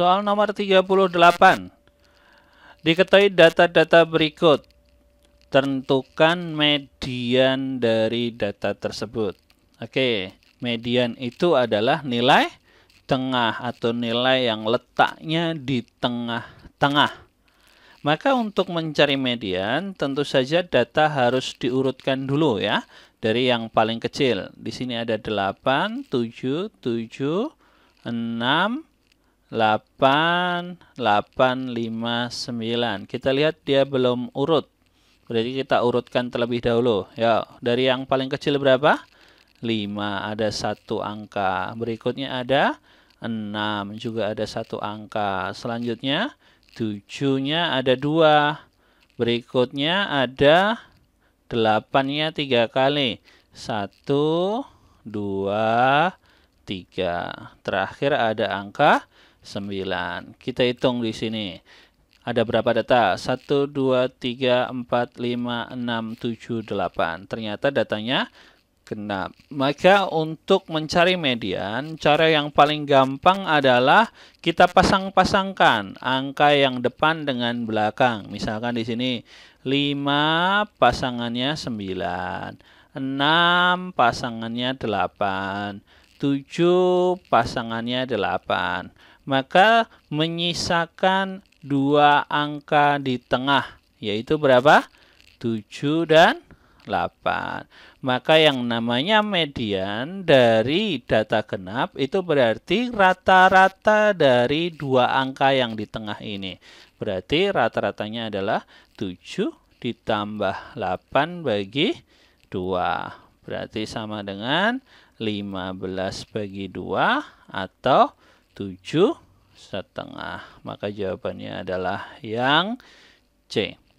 Soal nomor 38. Diketahui data-data berikut. Tentukan median dari data tersebut. Oke, median itu adalah nilai tengah atau nilai yang letaknya di tengah-tengah. Maka untuk mencari median, tentu saja data harus diurutkan dulu ya. Dari yang paling kecil. Di sini ada 8, 7, 7, 6, 8, 8, 5, 9. Kita lihat dia belum urut. Berarti kita urutkan terlebih dahulu. Ya, dari yang paling kecil berapa? 5. Ada satu angka. Berikutnya ada 6. Juga ada satu angka. Selanjutnya 7-nya ada 2. Berikutnya ada 8-nya 3 kali. 1, 2, 3. Terakhir ada angka 9. Kita hitung di sini. Ada berapa data? 1, 2, 3, 4, 5, 6, 7, 8. Ternyata datanya genap. Maka untuk mencari median, cara yang paling gampang adalah kita pasang-pasangkan angka yang depan dengan belakang. Misalkan di sini 5 pasangannya 9, 6 pasangannya 8, 7 pasangannya delapan, maka menyisakan dua angka di tengah yaitu berapa Tujuh dan delapan. maka yang namanya median dari data genap itu berarti rata-rata dari dua angka yang di tengah ini berarti rata-ratanya adalah 7 ditambah 8 bagi 2 berarti sama dengan 15 bagi 2 atau 7 setengah. Maka jawabannya adalah yang C.